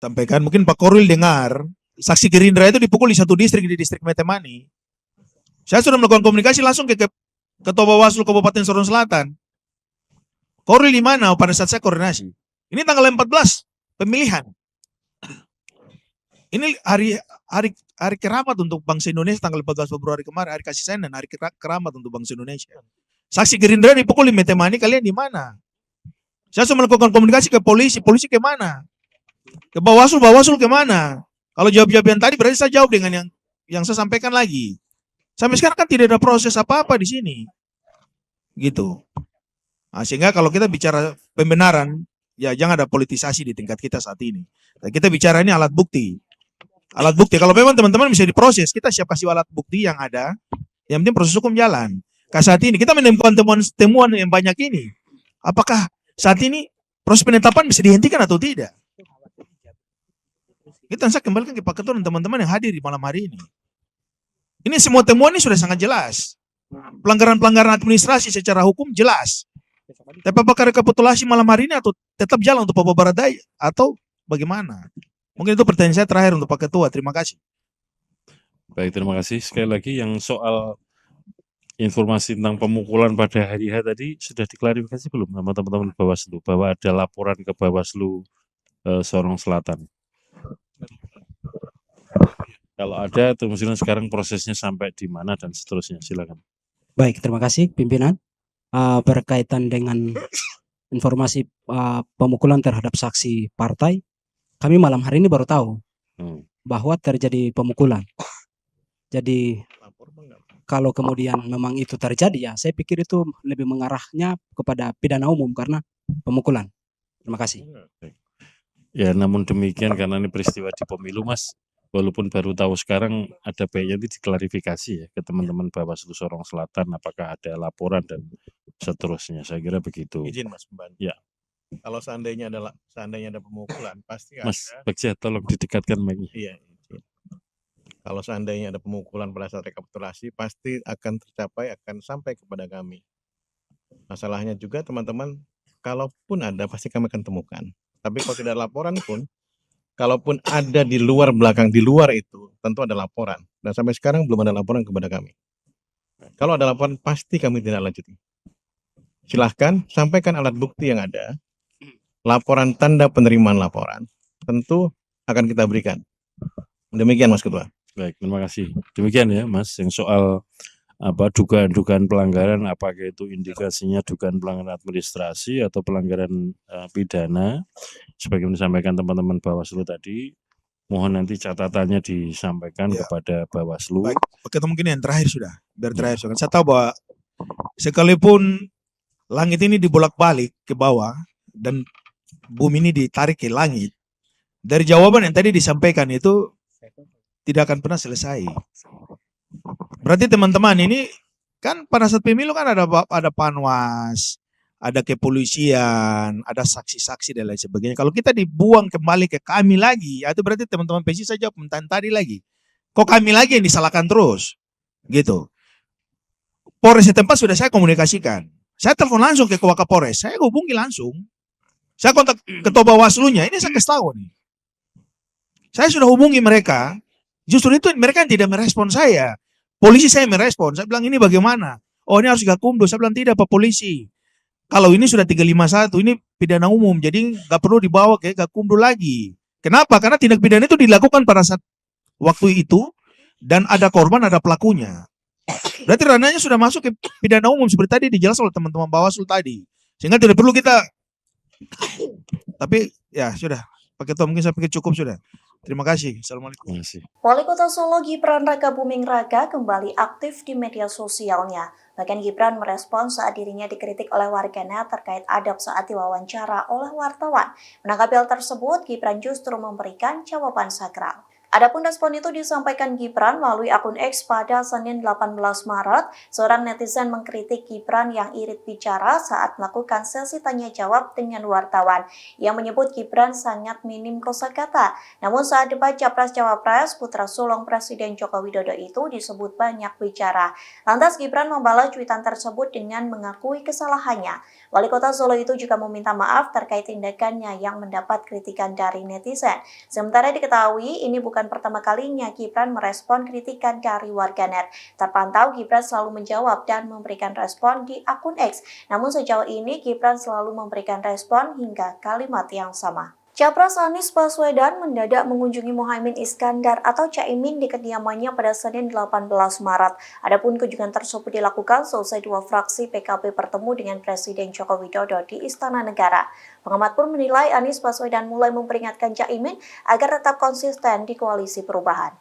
sampaikan mungkin Pak Koril dengar saksi Gerindra itu dipukul di satu distrik di distrik Metemani saya sudah melakukan komunikasi langsung ke Ketua Bawaslu Kabupaten Sorong Selatan Koril di mana pada saat saya koordinasi ini tanggal 14 pemilihan ini hari hari hari keramat untuk bangsa Indonesia tanggal 14 Februari kemarin hari kasih sayang dan hari keramat untuk bangsa Indonesia saksi Gerindra dipukul di Metemani kalian di mana saya sudah melakukan komunikasi ke polisi polisi kemana ke Bawaslu, Bawaslu kemana? Kalau jawab-jawab yang tadi berarti saya jawab dengan yang yang saya sampaikan lagi. Sampai sekarang kan tidak ada proses apa-apa di sini. Gitu. Nah, sehingga kalau kita bicara pembenaran, ya jangan ada politisasi di tingkat kita saat ini. Nah, kita bicara ini alat bukti. Alat bukti. Kalau memang teman-teman bisa diproses, kita siap kasih alat bukti yang ada. Yang penting proses hukum jalan. Kak nah, saat ini kita menemukan temuan-temuan yang banyak ini. Apakah saat ini proses penetapan bisa dihentikan atau tidak? Kita saya kembalikan ke pak ketua dan teman-teman yang hadir di malam hari ini. Ini semua temuan ini sudah sangat jelas. Pelanggaran-pelanggaran administrasi secara hukum jelas. Tapi apakah rekapitulasi malam hari ini atau tetap jalan untuk Papua Barat Daya atau bagaimana? Mungkin itu pertanyaan saya terakhir untuk Pak Ketua. Terima kasih. Baik, terima kasih. Sekali lagi yang soal informasi tentang pemukulan pada hari H tadi sudah diklarifikasi belum sama teman-teman Bawaslu bahwa ada laporan ke Bawaslu eh, Sorong Selatan? Kalau ada itu sekarang prosesnya sampai di mana dan seterusnya silakan. Baik, terima kasih pimpinan. Uh, berkaitan dengan informasi uh, pemukulan terhadap saksi partai, kami malam hari ini baru tahu hmm. bahwa terjadi pemukulan. Jadi kalau kemudian memang itu terjadi ya, saya pikir itu lebih mengarahnya kepada pidana umum karena pemukulan. Terima kasih. Iya, ya, namun demikian karena ini peristiwa di pemilu, Mas walaupun baru tahu sekarang ada iya. baiknya nanti diklarifikasi ya ke iya. teman-teman Bawaslu Sorong Selatan apakah ada laporan dan seterusnya. Saya kira begitu. Izin Mas Pembantu. Ya. Kalau seandainya ada seandainya ada pemukulan pasti Mas, ada. Mas tolong didekatkan lagi. Iya, iya. Kalau seandainya ada pemukulan pada saat rekapitulasi pasti akan tercapai akan sampai kepada kami. Masalahnya juga teman-teman kalaupun ada pasti kami akan temukan. Tapi kalau tidak laporan pun kalaupun ada di luar belakang di luar itu tentu ada laporan dan sampai sekarang belum ada laporan kepada kami kalau ada laporan pasti kami tidak lanjuti silahkan sampaikan alat bukti yang ada laporan tanda penerimaan laporan tentu akan kita berikan demikian mas ketua baik terima kasih demikian ya mas yang soal apa dugaan-dugaan pelanggaran apakah itu indikasinya dugaan pelanggaran administrasi atau pelanggaran uh, pidana sebagaimana disampaikan teman-teman Bawaslu tadi mohon nanti catatannya disampaikan ya. kepada Bawaslu. Baik, Oke, mungkin yang terakhir sudah biar ya. terakhir sudah. Saya tahu bahwa sekalipun langit ini dibolak-balik ke bawah dan bumi ini ditarik ke langit dari jawaban yang tadi disampaikan itu tidak akan pernah selesai. Berarti teman-teman ini kan pada saat pemilu kan ada ada panwas, ada kepolisian, ada saksi-saksi dan lain sebagainya. Kalau kita dibuang kembali ke kami lagi, ya itu berarti teman-teman PC saya jawab tentang tadi lagi. Kok kami lagi yang disalahkan terus? Gitu. Polres setempat sudah saya komunikasikan. Saya telepon langsung ke polres Saya hubungi langsung. Saya kontak ketua Bawaslunya. Ini saya kasih tahu nih. Saya sudah hubungi mereka. Justru itu mereka yang tidak merespon saya. Polisi saya merespon, saya bilang ini bagaimana? Oh ini harus gakumdo, saya bilang tidak Pak Polisi. Kalau ini sudah 351, ini pidana umum, jadi nggak perlu dibawa ke gakumdo lagi. Kenapa? Karena tindak pidana itu dilakukan pada saat waktu itu dan ada korban, ada pelakunya. Berarti rananya sudah masuk ke pidana umum seperti tadi dijelaskan oleh teman-teman Bawaslu tadi. Sehingga tidak perlu kita tapi ya sudah pakai itu mungkin saya pikir cukup sudah. Terima kasih. Assalamualaikum. Terima kasih. Wali Kota Solo Gibran Raka Buming Raka kembali aktif di media sosialnya. Bahkan Gibran merespon saat dirinya dikritik oleh warganet terkait adab saat diwawancara oleh wartawan. Menanggapi hal tersebut, Gibran justru memberikan jawaban sakral. Adapun respon itu disampaikan Gibran melalui akun X pada Senin 18 Maret. Seorang netizen mengkritik Gibran yang irit bicara saat melakukan sesi tanya jawab dengan wartawan. Yang menyebut Gibran sangat minim kosakata. Namun saat debat Capres Cawapres, putra sulung Presiden Joko Widodo itu disebut banyak bicara. Lantas Gibran membalas cuitan tersebut dengan mengakui kesalahannya. Wali Kota Solo itu juga meminta maaf terkait tindakannya yang mendapat kritikan dari netizen. Sementara diketahui ini bukan bukan pertama kalinya Gibran merespon kritikan dari warganet. Terpantau Gibran selalu menjawab dan memberikan respon di akun X. Namun sejauh ini Gibran selalu memberikan respon hingga kalimat yang sama. Capres Anies Baswedan mendadak mengunjungi Mohaimin Iskandar atau Caimin di kediamannya pada Senin 18 Maret. Adapun kunjungan tersebut dilakukan selesai dua fraksi PKB bertemu dengan Presiden Joko Widodo di Istana Negara. Pengamat pun menilai Anies Baswedan mulai memperingatkan Caimin agar tetap konsisten di koalisi perubahan.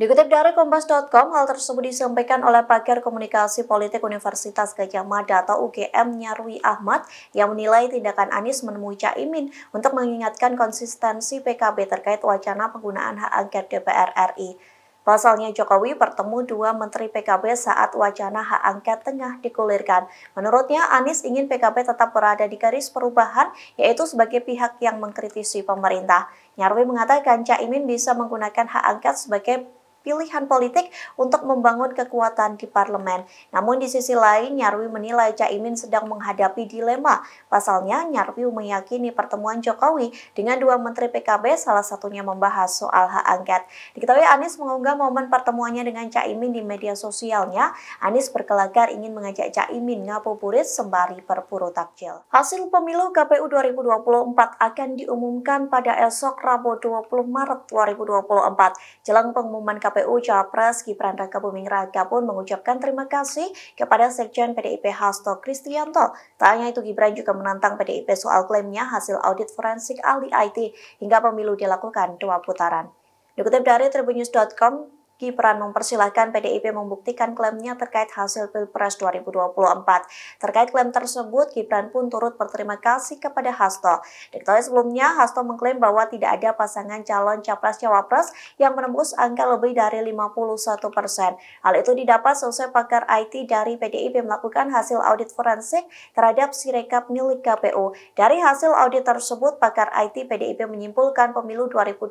Dikutip dari Kompas.com, hal tersebut disampaikan oleh pakar komunikasi politik Universitas Gajah Mada atau UGM Nyarwi Ahmad yang menilai tindakan Anies menemui Caimin untuk mengingatkan konsistensi PKB terkait wacana penggunaan hak angket DPR RI. Pasalnya Jokowi bertemu dua menteri PKB saat wacana hak angket tengah dikulirkan. Menurutnya Anies ingin PKB tetap berada di garis perubahan yaitu sebagai pihak yang mengkritisi pemerintah. Nyarwi mengatakan Caimin bisa menggunakan hak angket sebagai pilihan politik untuk membangun kekuatan di parlemen. Namun di sisi lain, Nyarwi menilai Caimin sedang menghadapi dilema. Pasalnya, Nyarwi meyakini pertemuan Jokowi dengan dua menteri PKB salah satunya membahas soal hak angket. Diketahui Anies mengunggah momen pertemuannya dengan Caimin di media sosialnya. Anies berkelakar ingin mengajak Caimin ngabuburit sembari berpuru takjil. Hasil pemilu KPU 2024 akan diumumkan pada esok Rabu 20 Maret 2024. Jelang pengumuman KPU KPU Capres Gibran Raka Buming Raka pun mengucapkan terima kasih kepada Sekjen PDIP Hasto Kristianto. Tak hanya itu, Gibran juga menantang PDIP soal klaimnya hasil audit forensik ahli IT hingga pemilu dilakukan dua putaran. Dikutip dari tribunnews.com, Gibran mempersilahkan PDIP membuktikan klaimnya terkait hasil Pilpres 2024. Terkait klaim tersebut, Gibran pun turut berterima kasih kepada Hasto. Diketahui sebelumnya, Hasto mengklaim bahwa tidak ada pasangan calon capres-cawapres yang menembus angka lebih dari 51 persen. Hal itu didapat selesai pakar IT dari PDIP melakukan hasil audit forensik terhadap sirekap milik KPU. Dari hasil audit tersebut, pakar IT PDIP menyimpulkan pemilu 2024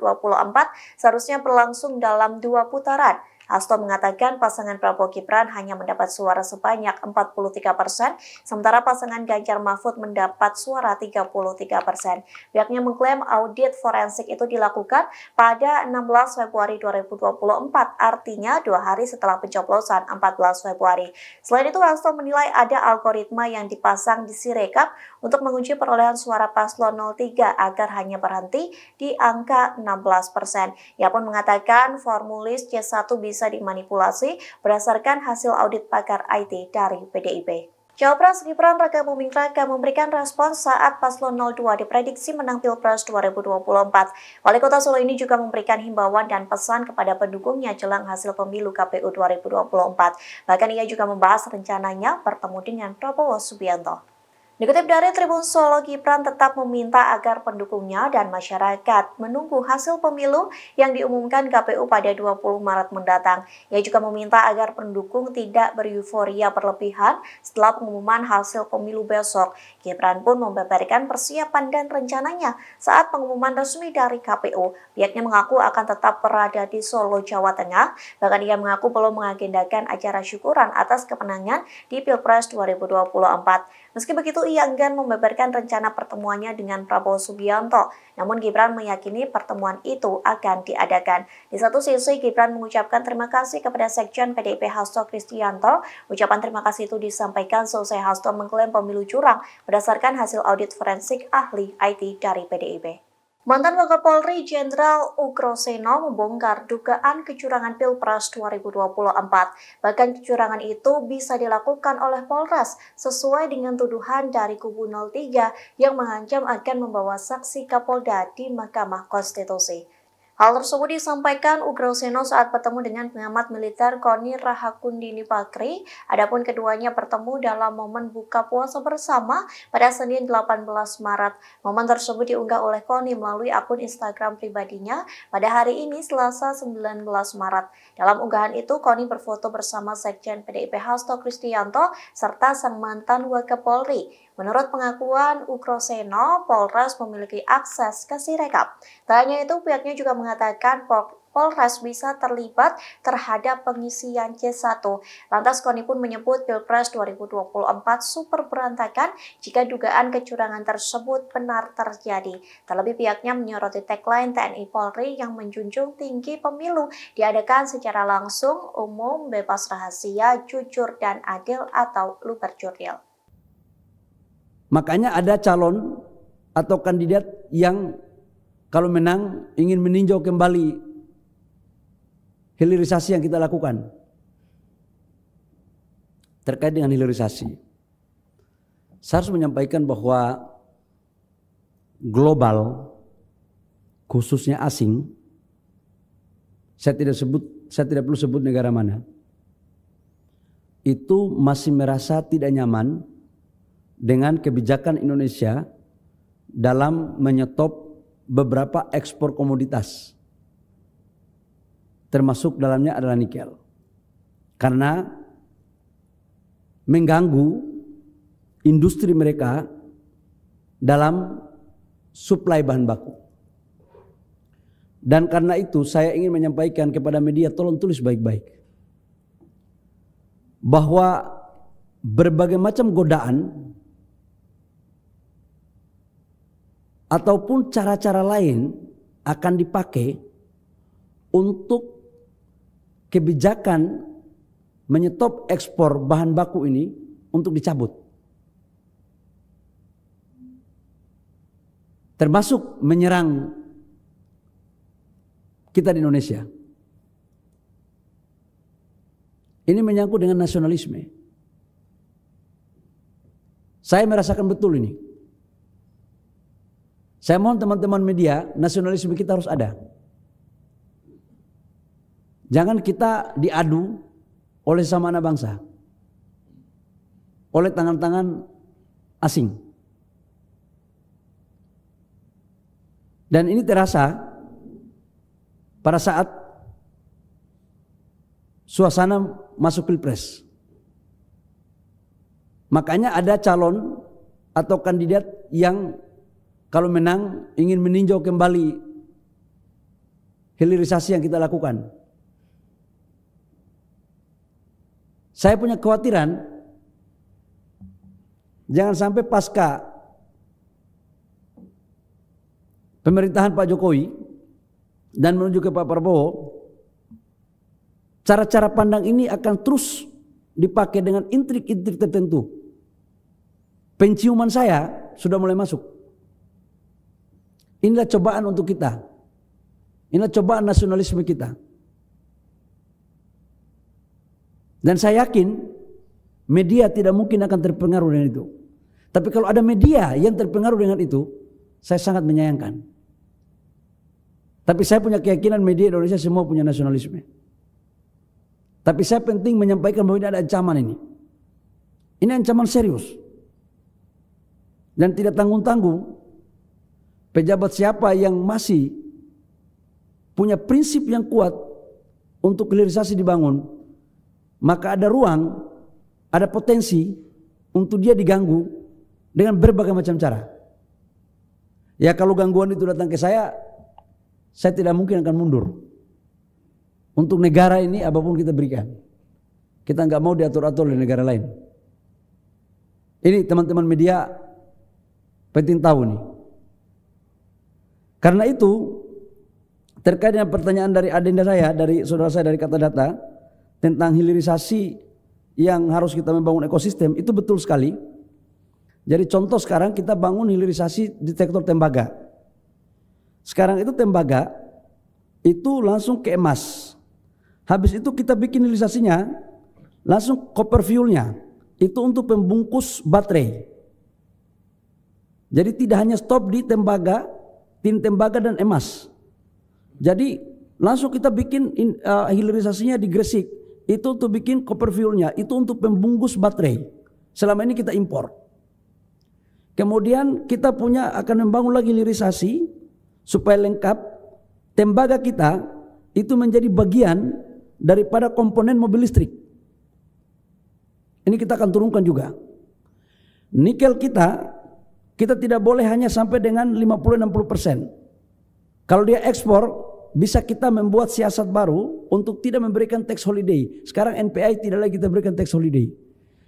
seharusnya berlangsung dalam dua putaran Barat. Hasto mengatakan pasangan Prabowo Gibran hanya mendapat suara sebanyak 43 persen, sementara pasangan Ganjar Mahfud mendapat suara 33 persen. Pihaknya mengklaim audit forensik itu dilakukan pada 16 Februari 2024, artinya dua hari setelah pencoblosan 14 Februari. Selain itu, Hasto menilai ada algoritma yang dipasang di Sirekap untuk menguji perolehan suara paslon 03 agar hanya berhenti di angka 16 persen. Ia pun mengatakan formulis C1 bisa dimanipulasi berdasarkan hasil audit pakar IT dari PDIP. Cawapres Gibran Raka Buming Raka memberikan respon saat Paslon 02 diprediksi menang Pilpres 2024. Wali Kota Solo ini juga memberikan himbauan dan pesan kepada pendukungnya jelang hasil pemilu KPU 2024. Bahkan ia juga membahas rencananya bertemu dengan Prabowo Subianto. Dikutip dari Tribun Solo, Gibran tetap meminta agar pendukungnya dan masyarakat menunggu hasil pemilu yang diumumkan KPU pada 20 Maret mendatang. Ia juga meminta agar pendukung tidak bereuforia berlebihan setelah pengumuman hasil pemilu besok. Gibran pun membeberkan persiapan dan rencananya saat pengumuman resmi dari KPU. Pihaknya mengaku akan tetap berada di Solo, Jawa Tengah. Bahkan ia mengaku belum mengagendakan acara syukuran atas kemenangan di Pilpres 2024. Meski begitu, ia enggan membeberkan rencana pertemuannya dengan Prabowo Subianto. Namun Gibran meyakini pertemuan itu akan diadakan. Di satu sisi, Gibran mengucapkan terima kasih kepada Sekjen PDIP Hasto Kristianto. Ucapan terima kasih itu disampaikan selesai Hasto mengklaim pemilu curang berdasarkan hasil audit forensik ahli IT dari PDIP. Mantan Wakapolri Jenderal Ukroseno membongkar dugaan kecurangan Pilpres 2024. Bahkan kecurangan itu bisa dilakukan oleh Polres sesuai dengan tuduhan dari kubu 03 yang mengancam akan membawa saksi Kapolda di Mahkamah Konstitusi. Hal tersebut disampaikan Ugroseno saat bertemu dengan pengamat militer Koni Rahakundini Pakri. Adapun keduanya bertemu dalam momen buka puasa bersama pada Senin 18 Maret. Momen tersebut diunggah oleh Koni melalui akun Instagram pribadinya pada hari ini Selasa 19 Maret. Dalam unggahan itu, Koni berfoto bersama Sekjen PDIP Hasto Kristianto serta sang mantan Wakapolri. Menurut pengakuan Ukroseno, Polres memiliki akses ke Sirekap. Tak hanya itu, pihaknya juga mengatakan Pol Polres bisa terlibat terhadap pengisian C1. Lantas Koni pun menyebut Pilpres 2024 super berantakan jika dugaan kecurangan tersebut benar terjadi. Terlebih pihaknya menyoroti tagline TNI Polri yang menjunjung tinggi pemilu diadakan secara langsung, umum, bebas rahasia, jujur, dan adil atau luber jurdil. Makanya ada calon atau kandidat yang kalau menang ingin meninjau kembali hilirisasi yang kita lakukan. Terkait dengan hilirisasi. Saya harus menyampaikan bahwa global khususnya asing saya tidak sebut saya tidak perlu sebut negara mana itu masih merasa tidak nyaman dengan kebijakan Indonesia dalam menyetop beberapa ekspor komoditas. Termasuk dalamnya adalah nikel. Karena mengganggu industri mereka dalam suplai bahan baku. Dan karena itu saya ingin menyampaikan kepada media tolong tulis baik-baik. Bahwa berbagai macam godaan ataupun cara-cara lain akan dipakai untuk kebijakan menyetop ekspor bahan baku ini untuk dicabut. Termasuk menyerang kita di Indonesia. Ini menyangkut dengan nasionalisme. Saya merasakan betul ini. Saya mohon teman-teman media, nasionalisme kita harus ada. Jangan kita diadu oleh sama anak bangsa. Oleh tangan-tangan asing. Dan ini terasa pada saat suasana masuk pilpres. Makanya ada calon atau kandidat yang kalau menang ingin meninjau kembali hilirisasi yang kita lakukan. Saya punya kekhawatiran jangan sampai pasca pemerintahan Pak Jokowi dan menuju ke Pak Prabowo cara-cara pandang ini akan terus dipakai dengan intrik-intrik tertentu. Penciuman saya sudah mulai masuk. Inilah cobaan untuk kita. Inilah cobaan nasionalisme kita. Dan saya yakin media tidak mungkin akan terpengaruh dengan itu. Tapi kalau ada media yang terpengaruh dengan itu, saya sangat menyayangkan. Tapi saya punya keyakinan media Indonesia semua punya nasionalisme. Tapi saya penting menyampaikan bahwa ini ada ancaman ini. Ini ancaman serius. Dan tidak tanggung-tanggung Pejabat siapa yang masih punya prinsip yang kuat untuk hilirisasi dibangun, maka ada ruang, ada potensi untuk dia diganggu dengan berbagai macam cara. Ya kalau gangguan itu datang ke saya, saya tidak mungkin akan mundur. Untuk negara ini apapun kita berikan. Kita nggak mau diatur-atur oleh negara lain. Ini teman-teman media penting tahu nih. Karena itu terkait dengan pertanyaan dari adinda saya, dari saudara saya dari kata data tentang hilirisasi yang harus kita membangun ekosistem itu betul sekali. Jadi contoh sekarang kita bangun hilirisasi di sektor tembaga. Sekarang itu tembaga itu langsung ke emas. Habis itu kita bikin hilirisasinya langsung copper fuelnya. Itu untuk pembungkus baterai. Jadi tidak hanya stop di tembaga, tin tembaga dan emas. Jadi langsung kita bikin in, uh, hilirisasinya di Gresik. Itu untuk bikin copper fuelnya, itu untuk pembungkus baterai. Selama ini kita impor. Kemudian kita punya akan membangun lagi hilirisasi supaya lengkap tembaga kita itu menjadi bagian daripada komponen mobil listrik. Ini kita akan turunkan juga. Nikel kita kita tidak boleh hanya sampai dengan 50-60 persen. Kalau dia ekspor, bisa kita membuat siasat baru untuk tidak memberikan tax holiday. Sekarang NPI tidak lagi kita berikan tax holiday.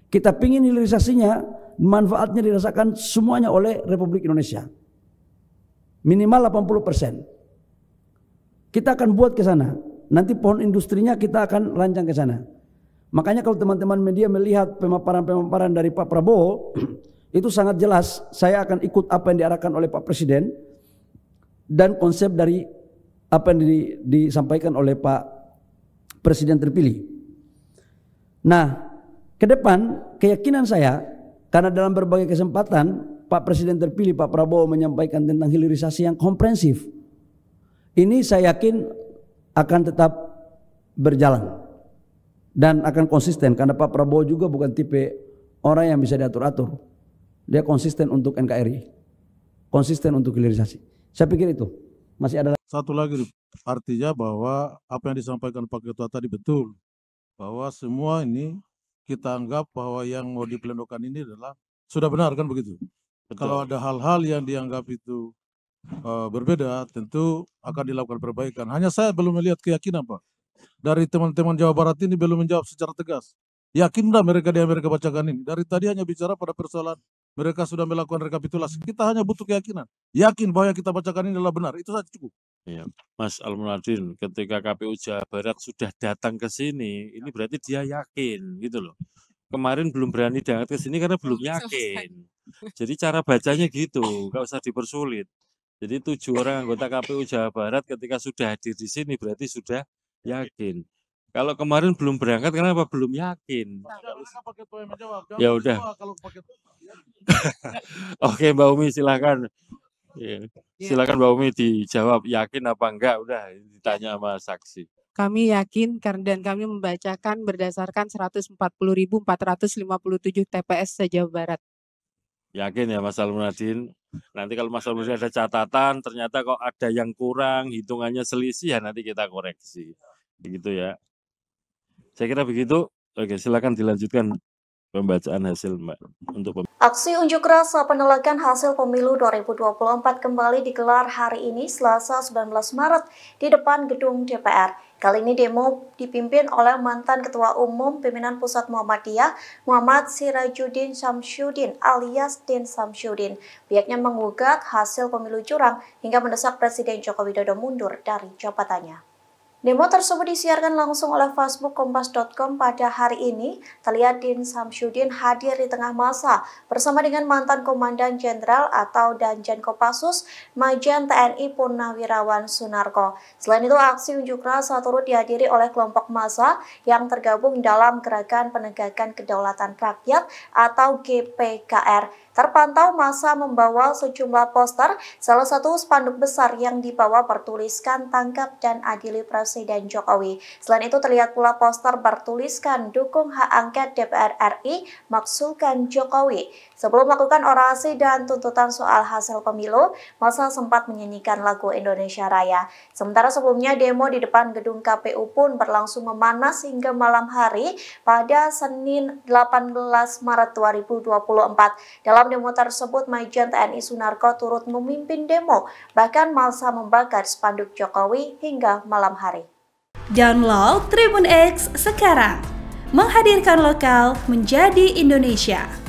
Kita pingin hilirisasinya, manfaatnya dirasakan semuanya oleh Republik Indonesia. Minimal 80 persen. Kita akan buat ke sana. Nanti pohon industrinya kita akan rancang ke sana. Makanya kalau teman-teman media melihat pemaparan-pemaparan dari Pak Prabowo, Itu sangat jelas. Saya akan ikut apa yang diarahkan oleh Pak Presiden dan konsep dari apa yang di, disampaikan oleh Pak Presiden terpilih. Nah, ke depan keyakinan saya karena dalam berbagai kesempatan Pak Presiden terpilih Pak Prabowo menyampaikan tentang hilirisasi yang komprehensif. Ini saya yakin akan tetap berjalan dan akan konsisten karena Pak Prabowo juga bukan tipe orang yang bisa diatur-atur. Dia konsisten untuk NKRI. Konsisten untuk hilirisasi. Saya pikir itu. Masih ada Satu lagi, artinya bahwa apa yang disampaikan Pak Ketua tadi betul. Bahwa semua ini kita anggap bahwa yang mau dipelendokkan ini adalah sudah benar kan begitu. Betul. Kalau ada hal-hal yang dianggap itu uh, berbeda, tentu akan dilakukan perbaikan. Hanya saya belum melihat keyakinan, Pak. Dari teman-teman Jawa Barat ini belum menjawab secara tegas. Yakin mereka di Amerika bacakan ini? Dari tadi hanya bicara pada persoalan mereka sudah melakukan rekapitulasi. Kita hanya butuh keyakinan. Yakin bahwa yang kita bacakan ini adalah benar. Itu saja cukup. Ya. Mas al ketika KPU Jawa Barat sudah datang ke sini, ini berarti dia yakin gitu loh. Kemarin belum berani datang ke sini karena belum yakin. Jadi cara bacanya gitu, nggak usah dipersulit. Jadi tujuh orang anggota KPU Jawa Barat ketika sudah hadir di sini berarti sudah yakin. Kalau kemarin belum berangkat kenapa belum yakin? Nah, ya gitu, udah. Oke Mbak Umi silakan, iya, iya. Silakan Mbak Umi dijawab yakin apa enggak udah ditanya sama saksi. Kami yakin karena dan kami membacakan berdasarkan 140.457 TPS se-Jawa Barat. Yakin ya Mas Almunadin? Nanti kalau Mas Almunadin ada catatan, ternyata kok ada yang kurang, hitungannya selisih ya nanti kita koreksi. Begitu ya. Saya kira begitu. Oke, silakan dilanjutkan pembacaan hasil Mbak untuk Aksi unjuk rasa penolakan hasil pemilu 2024 kembali digelar hari ini Selasa 19 Maret di depan gedung DPR. Kali ini demo dipimpin oleh mantan Ketua Umum Pimpinan Pusat Muhammadiyah Muhammad Sirajuddin Samsudin alias Din Samsudin. Pihaknya menggugat hasil pemilu curang hingga mendesak Presiden Joko Widodo mundur dari jabatannya. Demo tersebut disiarkan langsung oleh Facebook Kompas.com pada hari ini. Terlihat Din Samsudin hadir di tengah masa bersama dengan mantan Komandan Jenderal atau Danjen Kopassus Majen TNI Purnawirawan Sunarko. Selain itu, aksi unjuk rasa turut dihadiri oleh kelompok masa yang tergabung dalam Gerakan Penegakan Kedaulatan Rakyat atau GPKR. Terpantau masa membawa sejumlah poster, salah satu spanduk besar yang dibawa bertuliskan tangkap dan adili Presiden Jokowi. Selain itu terlihat pula poster bertuliskan dukung hak angket DPR RI maksudkan Jokowi. Sebelum melakukan orasi dan tuntutan soal hasil pemilu, masa sempat menyanyikan lagu Indonesia Raya. Sementara sebelumnya demo di depan gedung KPU pun berlangsung memanas hingga malam hari pada Senin 18 Maret 2024. Dalam dalam demo tersebut, Majen TNI Sunarko turut memimpin demo, bahkan Malsa membakar spanduk Jokowi hingga malam hari. Download Tribun X sekarang, menghadirkan lokal menjadi Indonesia.